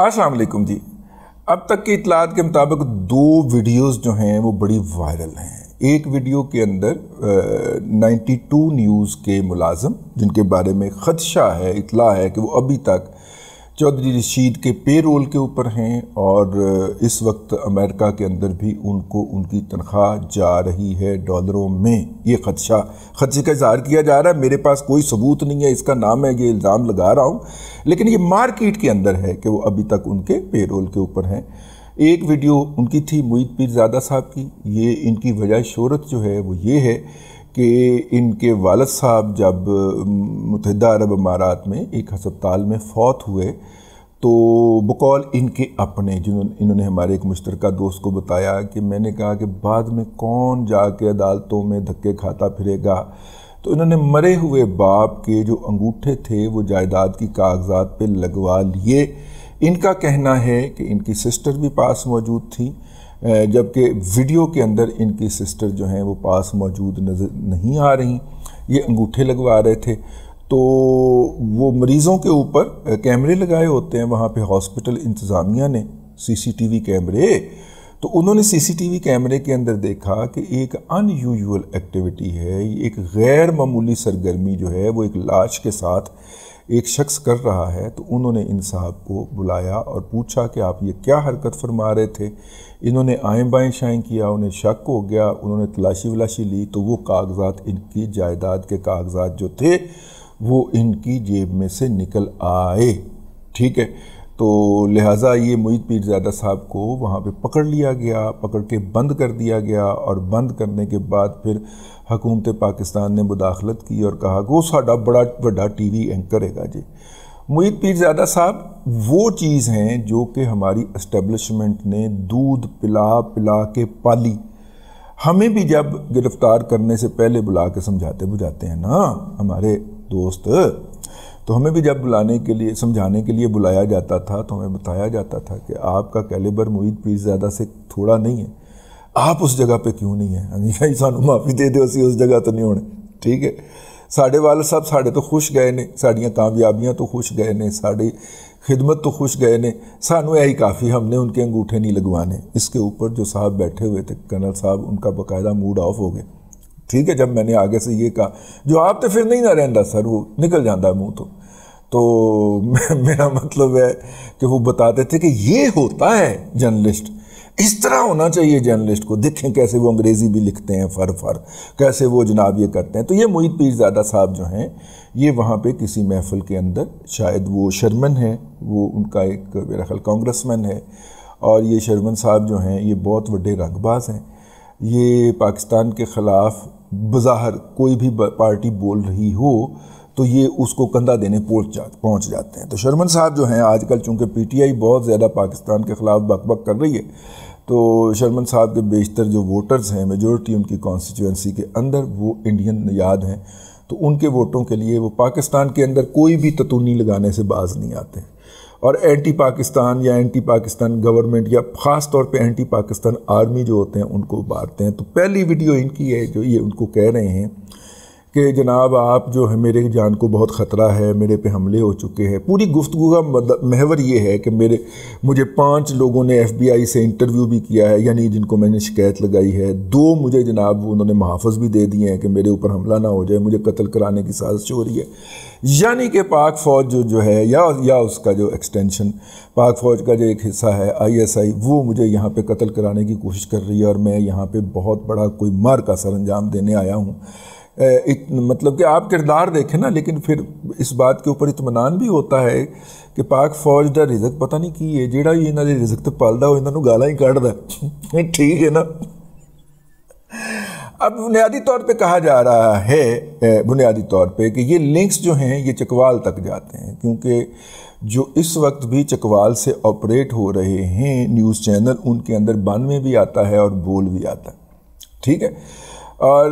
अस्सलाम जी अब तक की इतलात के मुताबिक दो वीडियोज़ जो हैं वो बड़ी वायरल हैं एक वीडियो के अंदर नाइन्टी टू न्यूज़ के मुलाजम जिनके बारे में ख़दशा है इतला है कि वो अभी तक चौधरी रशीद के पे रोल के ऊपर हैं और इस वक्त अमेरिका के अंदर भी उनको उनकी तनख्वाह जा रही है डॉलरों में ये खदशा खदशे का इजहार किया जा रहा है मेरे पास कोई सबूत नहीं है इसका नाम है ये इल्ज़ाम लगा रहा हूँ लेकिन ये मार्केट के अंदर है कि वो अभी तक उनके पे रोल के ऊपर हैं एक वीडियो उनकी थी मुईद पीरजादा साहब की ये इनकी वजह शहरत जो है वो ये है कि इनके वालद साहब जब मुतहदा अरब अमारात में एक हस्पताल में फौत हुए तो बकौल इनके अपने जिन्होंने इन्होंने हमारे एक मुश्तरक दोस्त को बताया कि मैंने कहा कि बाद में कौन जाके अदालतों में धक्के खाता फिरेगा तो इन्होंने मरे हुए बाप के जो अंगूठे थे वो जायदाद की कागजात पे लगवा लिए इनका कहना है कि इनकी सिस्टर भी पास मौजूद थी जबकि वीडियो के अंदर इनकी सिस्टर जो हैं वो पास मौजूद नज़र नहीं आ रही ये अंगूठे लगवा रहे थे तो वो मरीज़ों के ऊपर कैमरे लगाए होते हैं वहाँ पे हॉस्पिटल इंतज़ामिया ने सीसीटीवी कैमरे तो उन्होंने सीसीटीवी कैमरे के अंदर देखा कि एक अनयूजुअल एक्टिविटी है एक गैर मामूली सरगर्मी जो है वो एक लाश के साथ एक शख्स कर रहा है तो उन्होंने इन साहब को बुलाया और पूछा कि आप ये क्या हरकत फरमा रहे थे इन्होंने आएँ बाएँ शाएँ किया उन्हें शक हो गया उन्होंने तलाशी वलाशी ली तो वो कागजात इनकी जायदाद के कागजात जो थे वो इनकी जेब में से निकल आए ठीक है तो लिहाजा ये मुईद पीरजादा साहब को वहाँ पे पकड़ लिया गया पकड़ के बंद कर दिया गया और बंद करने के बाद फिर हकूमत पाकिस्तान ने मुदाखलत की और कहा कि वो साढ़ा बड़ा बड़ा टी वी एंकर हैगा जी मुईद पीरजादा साहब वो चीज़ हैं जो कि हमारी इस्टेबलिशमेंट ने दूध पिला पिला के पाली हमें भी जब गिरफ़्तार करने से पहले बुला के समझाते बुझाते हैं ना हमारे दोस्त तो हमें भी जब बुलाने के लिए समझाने के लिए बुलाया जाता था तो हमें बताया जाता था कि आपका कैलेबर मुहित ज्यादा से थोड़ा नहीं है आप उस जगह पे क्यों नहीं है जी सानू माफ़ी दे दो उस जगह तो नहीं होने ठीक है साढ़े वाल साहब साढ़े तो खुश गए ने साड़ियाँ कामयाबियाँ तो खुश गए ने साड़ी खिदमत तो खुश गए ने सानू यही काफ़ी हमने उनके अंगूठे नहीं लगवाने इसके ऊपर जो साहब बैठे हुए थे कर्नल साहब उनका बाकायदा मूड ऑफ हो गया ठीक है जब मैंने आगे से ये कहा जो आप तो फिर नहीं ना रहता सर वो निकल जाता मुँह तो तो मेरा मतलब है कि वो बताते थे कि ये होता है जर्नलिस्ट इस तरह होना चाहिए जर्नलिस्ट को देखें कैसे वो अंग्रेज़ी भी लिखते हैं फ़र फ़र कैसे वो जनाब ये करते हैं तो ये मोहित पीरजादा साहब जो हैं ये वहाँ पे किसी महफिल के अंदर शायद वो शर्मन है वो उनका एक मेरा ख्याल कांग्रेसमैन है और ये शर्मन साहब जो हैं ये बहुत बड़े रगबाज हैं ये पाकिस्तान के ख़िलाफ़ बज़ाहर कोई भी पार्टी बोल रही हो तो ये उसको कंधा देने पहुँच जा पहुँच जाते हैं तो शर्मन साहब जो हैं आजकल चूँकि पीटीआई बहुत ज़्यादा पाकिस्तान के ख़िलाफ़ बकबक कर रही है तो शर्मन साहब के बेशतर जो वोटर्स हैं मेजोरिटी उनकी कॉन्स्टिट्यूंसी के अंदर वो इंडियन याद हैं तो उनके वोटों के लिए वो पाकिस्तान के अंदर कोई भी ततूनी लगाने से बाज नहीं आते और एंटी पाकिस्तान या एंटी पाकिस्तान गवर्नमेंट या ख़ास तौर पे एंटी पाकिस्तान आर्मी जो होते हैं उनको उबारते हैं तो पहली वीडियो इनकी है जो ये उनको कह रहे हैं कि जनाब आप जो है मेरे जान को बहुत ख़तरा है मेरे पे हमले हो चुके हैं पूरी गुफ्तु का महवर ये है कि मेरे मुझे पांच लोगों ने एफबीआई से इंटरव्यू भी किया है यानी जिनको मैंने शिकायत लगाई है दो मुझे जनाब उन्होंने मुहाफ़ भी दे दिए हैं कि मेरे ऊपर हमला ना हो जाए मुझे कत्ल कराने की साजिश हो रही है यानी कि पाक फ़ौज जो जो है या या उसका जो एक्सटेंशन पाक फ़ौज का जो एक हिस्सा है आईएसआई वो मुझे यहाँ पे कत्ल कराने की कोशिश कर रही है और मैं यहाँ पे बहुत बड़ा कोई मार का सर अंजाम देने आया हूँ इत, मतलब कि आप किरदार देखें ना लेकिन फिर इस बात के ऊपर इतमान भी होता है कि पाक फौज का रिजक पता नहीं की है जो ਵੀ रिजक ਦੇ ਰਿਜ਼ਕ ਤੇ ਪਲਦਾ ਉਹ ਇਹਨਾਂ ਨੂੰ ਗਾਲਾਂ ਹੀ ਕੱਢਦਾ अब बुनियादी तौर पे कहा जा रहा है बुनियादी तौर पे कि ये लिंक्स जो हैं ये चकवाल तक जाते हैं क्योंकि जो इस वक्त भी चकवाल से ऑपरेट हो रहे हैं न्यूज़ चैनल उनके अंदर बानवे भी आता है और बोल भी आता है ठीक है और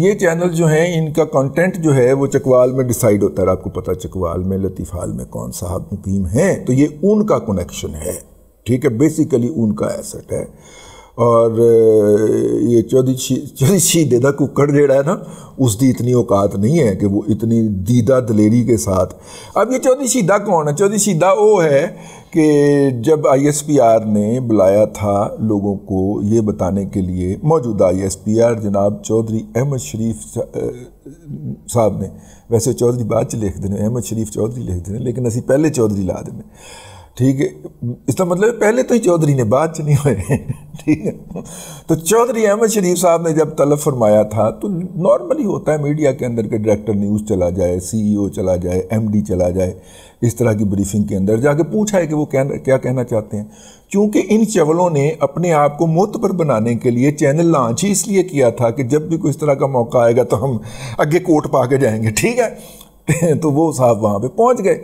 ये चैनल जो हैं इनका कंटेंट जो है वो चकवाल में डिसाइड होता है आपको पता चकवाल में लतीफ़ हाल में कौन साहब मुकीम हैं तो ये उनका कनेक्शन है ठीक है बेसिकली उनका एसेट है और ये चौधरी चौधरी देदा कुकड़ जेड़ा है ना उसकी इतनी औकात नहीं है कि वो इतनी दीदा दलेरी के साथ अब ये चौधरी शीदा कौन है चौधरी शीदा वो है कि जब आईएसपीआर ने बुलाया था लोगों को ये बताने के लिए मौजूदा आईएसपीआर जनाब चौधरी अहमद शरीफ साहब ने वैसे चौधरी बाद च लिख देने अहमद शरीफ चौधरी लिख देने लेकिन असं पहले चौधरी ला देने ठीक है इसका मतलब पहले तो ही चौधरी ने बाद च नहीं हुए ठीक है तो चौधरी अहमद शरीफ साहब ने जब तलब फरमाया था तो नॉर्मली होता है मीडिया के अंदर के डायरेक्टर न्यूज़ चला जाए सीईओ e चला जाए एमडी चला जाए इस तरह की ब्रीफिंग के अंदर जाके पूछा है कि वो क्या क्या कहना चाहते हैं क्योंकि इन चवलों ने अपने आप को मोतबर बनाने के लिए चैनल लॉन्च ही इसलिए किया था कि जब भी कोई इस तरह का मौका आएगा तो हम आगे कोर्ट पा के जाएंगे ठीक है तो वो साहब वहाँ पर पहुँच गए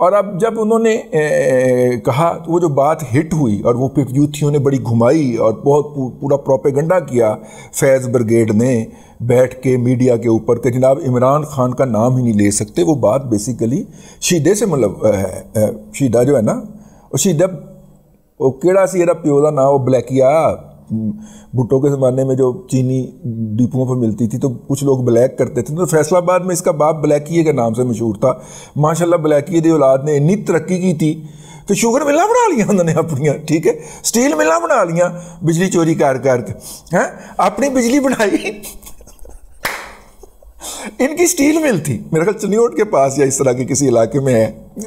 और अब जब उन्होंने ए, कहा तो वो जो बात हिट हुई और वो फिर यूथियों ने बड़ी घुमाई और बहुत पूरा प्रोपेगंडा किया फैज़ ब्रिगेड ने बैठ के मीडिया के ऊपर कि जनाब इमरान खान का नाम ही नहीं ले सकते वो बात बेसिकली शीदे से मतलब शीदा जो है ना और शीदा वो केड़ा सी एरा प्यो का ना वो ब्लैकिया भुट्टो के ज़माने में जो चीनी डिपुओं पर मिलती थी तो कुछ लोग ब्लैक करते थे तो फैसलाबाद में इसका बाप ब्लैकिए के नाम से मशहूर था माशाल्लाह ब्लैकिए की औलाद ने इन्नी तरक्की की थी कि तो शुगर मिला बना लिया उन्होंने अपनिया ठीक है स्टील मिला बना लिया बिजली चोरी कर करके हैं अपनी बिजली बनाई इनकी स्टील मिल थी मेरे ख्याल चनियोट के पास या इस तरह के किसी इलाके में है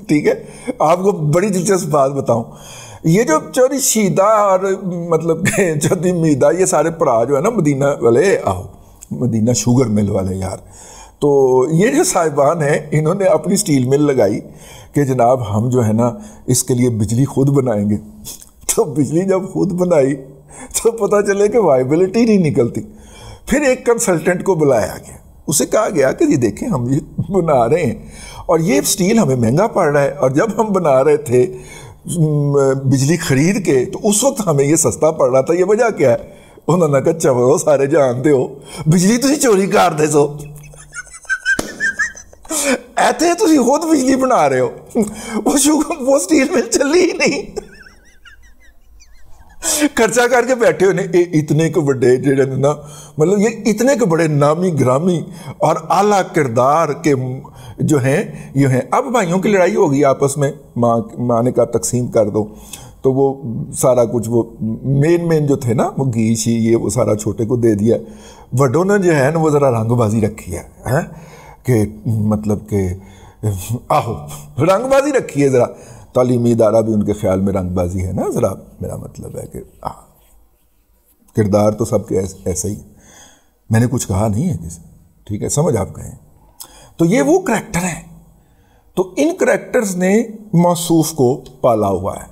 ठीक है आपको बड़ी दिलचस्प बात बताऊं ये जो चोरी शीदा और मतलब चौधरी मीदा ये सारे भरा जो है ना मदीना वाले आओ मदीना शुगर मिल वाले यार तो ये जो साहिबान हैं इन्होंने अपनी स्टील मिल लगाई कि जनाब हम जो है ना इसके लिए बिजली खुद बनाएंगे तो बिजली जब खुद बनाई तो पता चले कि वाइबिलिटी नहीं निकलती फिर एक कंसल्टेंट को बुलाया गया उसे कहा गया कि ये देखें हम ये बना रहे हैं और ये स्टील हमें महंगा पड़ रहा है और जब हम बना रहे थे बिजली खरीद के तो उस वक्त हमें ये सस्ता पड़ रहा था ये वजह क्या है उन्होंने कहा चवरो सारे जानते हो बिजली तुम चोरी कर दे सो ऐसे तुम खुद बिजली बना रहे हो वो शुगर वो स्टील मिल चली ही नहीं खर्चा करके बैठे हुए ये इतने को बड़े ਵੱਡੇ ਜਿਹੜੇ मतलब ये इतने को बड़े नामी ग्रामी और आला किरदार के जो हैं ये हैं अब भाइयों की लड़ाई होगी आपस में माँ माँ ने कहा तकसीम कर दो तो वो सारा कुछ वो मेन मेन जो थे ना वो गीच ही ये वो सारा छोटे को दे दिया वडों ने जो है ना वो ज़रा रंगबाजी रखी है हैं कि मतलब के आहो रंगबाजी रखी है ज़रा तलीमी इदारा भी उनके ख्याल में रंगबाजी है ना ज़रा मेरा मतलब है कि हाँ। किरदार तो सबके ऐसे ही मैंने कुछ कहा नहीं है किसी ठीक है समझ आप गए तो ये वो करैक्टर हैं तो इन करैक्टर्स ने मासूफ को पाला हुआ है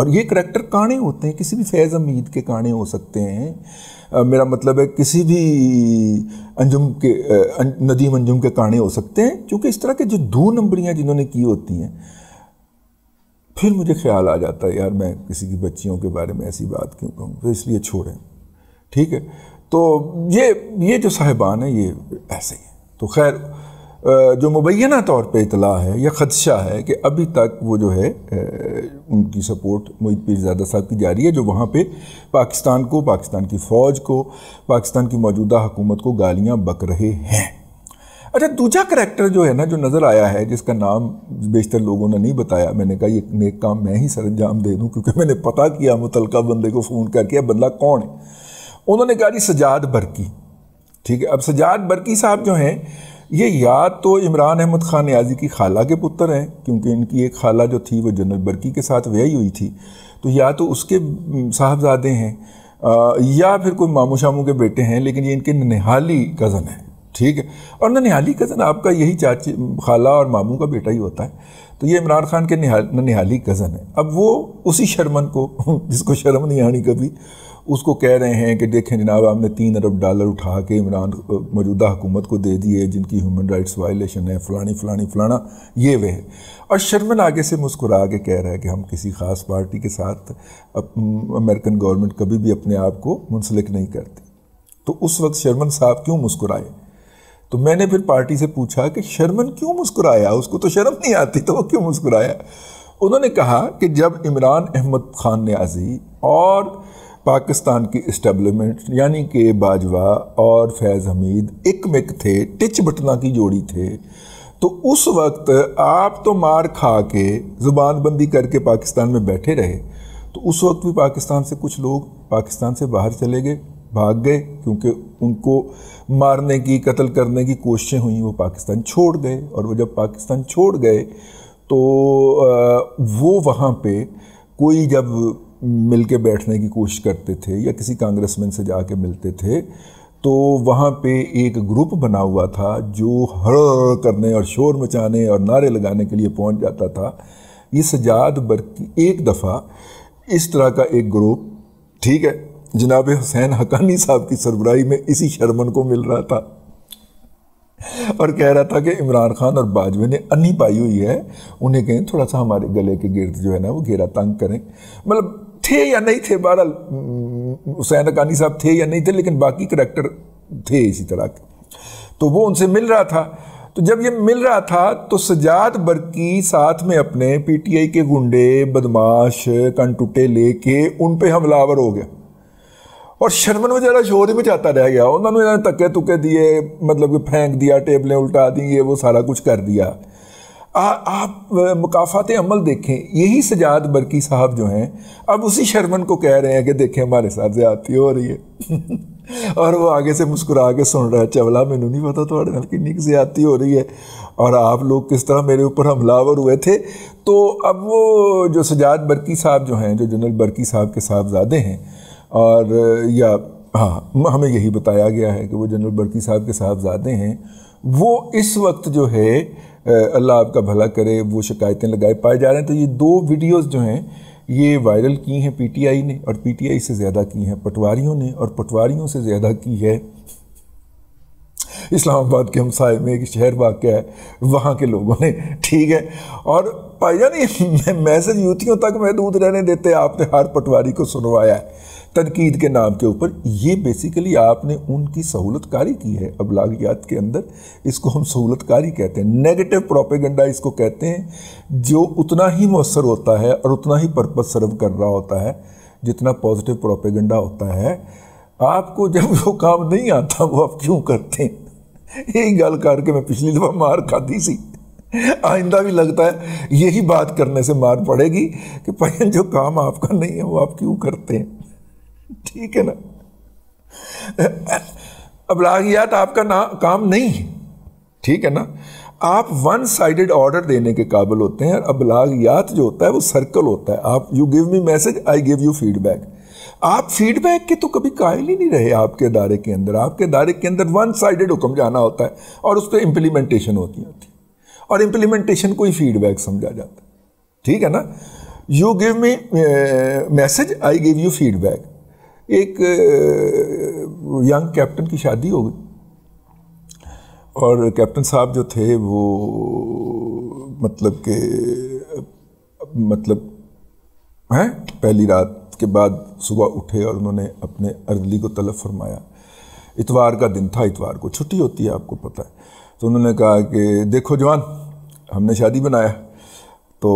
और ये करैक्टर काणे होते हैं किसी भी फैज़ अमीद के काणे हो सकते हैं आ, मेरा मतलब है किसी भी अंजुम के आ, अं, नदीम अंजुम के काणे हो सकते हैं क्योंकि इस तरह के जो दो नंबरियाँ जिन्होंने की होती हैं फिर मुझे ख्याल आ जाता है यार मैं किसी की बच्चियों के बारे में ऐसी बात क्यों कहूँ तो इसलिए छोड़ें ठीक है तो ये ये जो साहिबान है ये ऐसे ही तो खैर जो मुबैना तौर पे इतला है या ख़दशा है कि अभी तक वो जो है उनकी सपोर्ट मोहित पीरजादा साहब की जारी है जो वहाँ पे पाकिस्तान को पाकिस्तान की फ़ौज को पाकिस्तान की मौजूदा हुकूमत को गालियाँ बक रहे हैं अच्छा दूसरा करेक्टर जो है ना जो नज़र आया है जिसका नाम बेशतर लोगों ने नहीं बताया मैंने कहा ये नेक काम मैं ही सर अंजाम दे दूँ क्योंकि मैंने पता किया मुतलका बंदे को फ़ोन करके बंदा कौन है उन्होंने कहा जी सजाद बरकी ठीक है अब सजाद बरकी साहब जो हैं ये याद तो इमरान अहमद खान न्याजी की खाला के पुत्र हैं क्योंकि इनकी एक खाला जो थी वो जनरल बरकी के साथ व्याई हुई थी तो या तो उसके साहबजादे हैं या फिर कोई मामू शामू के बेटे हैं लेकिन ये इनके ननिहाली कज़न हैं ठीक है और ननिहाली कज़न आपका यही चाची खाला और मामू का बेटा ही होता है तो ये इमरान खान के निहाल ननिहाली कज़न है अब वो उसी शर्मन को जिसको शर्म नहीं आनी कभी उसको कह रहे हैं कि देखें जनाब आपने तीन अरब डॉलर उठा के इमरान मौजूदा हुकूमत को दे दिए जिनकी ह्यूमन राइट्स वायलेशन है फ़लानी फ़लानी फ़लाना ये वे है और शर्मन आगे से मुस्कुरा के कह रहा है कि हम किसी ख़ास पार्टी के साथ अमेरिकन गवर्नमेंट कभी भी अपने आप को मुंसलिक नहीं करती तो उस वक्त शर्मन साहब क्यों मुस्कुराए तो मैंने फिर पार्टी से पूछा कि शर्मन क्यों मुस्कुराया उसको तो शर्म नहीं आती तो वो क्यों मुस्कुराया उन्होंने कहा कि जब इमरान अहमद खान न्याजी और पाकिस्तान की इस्टेबलमेंट यानी कि बाजवा और फैज़ हमीद एक मिक थे टिच बटना की जोड़ी थे तो उस वक्त आप तो मार खा के ज़ुबान बंदी करके पाकिस्तान में बैठे रहे तो उस वक्त भी पाकिस्तान से कुछ लोग पाकिस्तान से बाहर चले गए भाग गए क्योंकि उनको मारने की कत्ल करने की कोशिशें हुई वो पाकिस्तान छोड़ गए और वो जब पाकिस्तान छोड़ गए तो वो वहाँ पे कोई जब मिल के बैठने की कोशिश करते थे या किसी कांग्रेसमैन से जा के मिलते थे तो वहाँ पे एक ग्रुप बना हुआ था जो हर करने और शोर मचाने और नारे लगाने के लिए पहुँच जाता था ये सजाद बर्की एक दफ़ा इस तरह का एक ग्रुप ठीक है जनाब हुसैन हकानी साहब की सरबराही में इसी शर्मन को मिल रहा था और कह रहा था कि इमरान खान और बाजवे ने अन्नी पाई हुई है उन्हें कहें थोड़ा सा हमारे गले के गिर्द जो है ना वो घेरा तंग करें मतलब थे या नहीं थे बहरहाल हुसैन हकानी साहब थे या नहीं थे लेकिन बाकी करेक्टर थे इसी तरह के तो वो उनसे मिल रहा था तो जब ये मिल रहा था तो सजाद बरकी साथ में अपने पीटीआई के गुंडे बदमाश कंटुटे लेके उन पे हमलावर हो गया और शर्मन में जरा शोर ही ਰਹਿ रह गया उन्होंने ਇਹਨਾਂ ਨੇ ਧੱਕੇ ਤੁੱਕੇ ਦਿਏ ਮਤਲਬ ਕਿ ਫੈਂਕ ਦਿਆ ਟੇਬਲੇ दी ये वो सारा कुछ कर दिया आप मुकाफात अमल देखें यही सजाद बरकी साहब जो हैं अब उसी शर्मन को कह रहे हैं कि देखें हमारे साथ ज्यादती हो रही है और वो आगे से मुस्कुरा के सुन रहा है चवला मैंने नहीं पता थोड़े नाल किन्नी ज्यादती हो रही है और आप लोग किस तरह मेरे ऊपर हमलावर हुए थे तो अब वो जो सजाद बरकी साहब जो हैं जो जनरल बरकी साहब के साहबजादे हैं और या हाँ हमें यही बताया गया है कि वो जनरल बरकी साहब के साहबजादे हैं वो इस वक्त जो है अल्लाह आपका भला करे वो शिकायतें लगाए पाए जा रहे हैं तो ये दो वीडियोस जो हैं ये वायरल की हैं पीटीआई ने और पीटीआई से ज़्यादा की हैं पटवारियों ने और पटवारियों से ज़्यादा की है इस्लामाबाद के हमसाए में एक शहर वाक़ है वहाँ के लोगों ने ठीक है और पाया नहीं मैसेज यूथियों तक महदूद रहने देते आपने हर पटवारी को सुनवाया है तनकीद के नाम के ऊपर ये बेसिकली आपने उनकी सहूलतकारी की है अबलागियात के अंदर इसको हम सहूलतकारी कहते हैं नेगेटिव प्रोपेगेंडा इसको कहते हैं जो उतना ही मौसर होता है और उतना ही पर्पज़ सर्व कर रहा होता है जितना पॉजिटिव प्रोपेगेंडा होता है आपको जब वो काम नहीं आता वो आप क्यों करते हैं यही गल करके मैं पिछली दफ़ा मार खाती सी आइंदा भी लगता है यही बात करने से मार पड़ेगी कि भाई जो काम आपका नहीं है वो आप क्यों करते हैं ठीक है ना अबलागियात आपका ना काम नहीं है ठीक है ना आप वन साइडेड ऑर्डर देने के काबिल होते हैं अबलागियात जो होता है वो सर्कल होता है आप you give me message I give you feedback आप फीडबैक के तो कभी कायल ही नहीं रहे आपके अदारे के अंदर आपके अदारे के अंदर वन साइडेड हुक्म जाना होता है और उस पर इम्प्लीमेंटेशन होती होती है और इम्प्लीमेंटेशन को ही फीडबैक समझा जाता है ठीक है ना you give me message I give you feedback एक यंग कैप्टन की शादी हो गई और कैप्टन साहब जो थे वो मतलब के मतलब हैं पहली रात के बाद सुबह उठे और उन्होंने अपने अर्दली को तलब फरमाया इतवार का दिन था इतवार को छुट्टी होती है आपको पता है तो उन्होंने कहा कि देखो जवान हमने शादी बनाया तो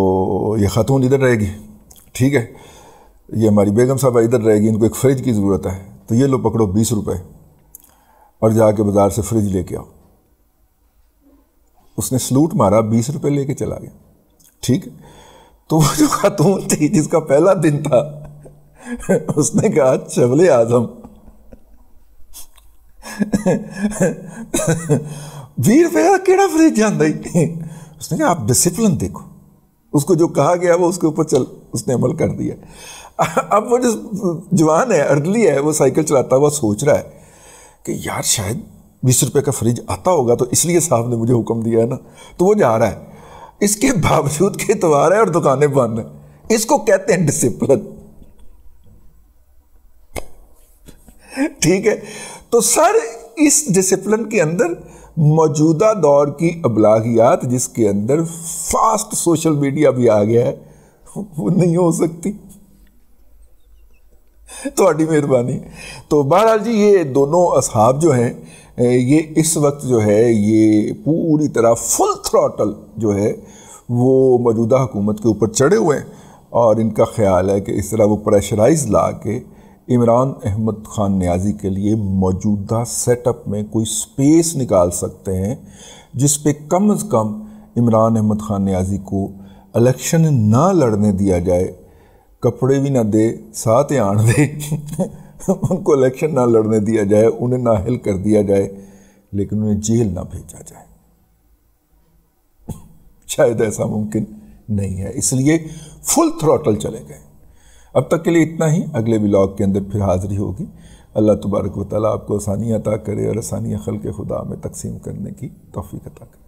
ये ख़ातून इधर रहेगी ठीक है ये हमारी बेगम साहबा इधर रहेगी इनको एक फ्रिज की ज़रूरत है तो ये लो पकड़ो बीस रुपए और जाके बाज़ार से फ्रिज लेके आओ उसने सलूट मारा बीस रुपये लेके चला गया ठीक तो वो जो खातून थी जिसका पहला दिन था उसने कहा चबले आजम ਵੀਰ रुपये का फ्रिज जान ਜਾਂਦਾ ਹੀ ਉਸਨੇ ਕਿਹਾ ਆਪ उसको जो कहा गया वो उसके ऊपर चल उसने अमल कर दिया अब वो जो जवान है अर्ली है वो साइकिल चलाता हुआ सोच रहा है कि यार शायद बीस रुपये का फ्रिज आता होगा तो इसलिए साहब ने मुझे हुक्म दिया है ना तो वो जा रहा है इसके बावजूद के तवार है और दुकानें बंद हैं इसको कहते हैं डिसिप्लिन ठीक है तो सर इस डिसिप्लिन के अंदर मौजूदा दौर की अबलाहियात जिसके अंदर फास्ट सोशल मीडिया भी आ गया है वो नहीं हो सकती थोड़ी मेहरबानी तो बहरहाल जी ये दोनों असहाब जो हैं ये इस वक्त जो है ये पूरी तरह फुल थ्रॉटल जो है वो मौजूदा हुकूमत के ऊपर चढ़े हुए हैं और इनका ख्याल है कि इस तरह वो प्रेशराइज ला के इमरान अहमद ख़ान न्याजी के लिए मौजूदा सेटअप में कोई स्पेस निकाल सकते हैं जिस पे कम अज़ कम इमरान अहमद ख़ान न्याजी को इलेक्शन ना लड़ने दिया जाए कपड़े भी ना दे साथ ही आण दे उनको इलेक्शन ना लड़ने दिया जाए उन्हें ना हिल कर दिया जाए लेकिन उन्हें जेल ना भेजा जाए शायद ऐसा मुमकिन नहीं है इसलिए फुल थ्रॉटल चले गए अब तक के लिए इतना ही अगले ब्लॉग के अंदर फिर हाजिरी होगी अल्लाह तबारक वाली आपको आसानी अता करे और आसानी खल के खुदा में तकसीम करने की तोफ़ी अता करे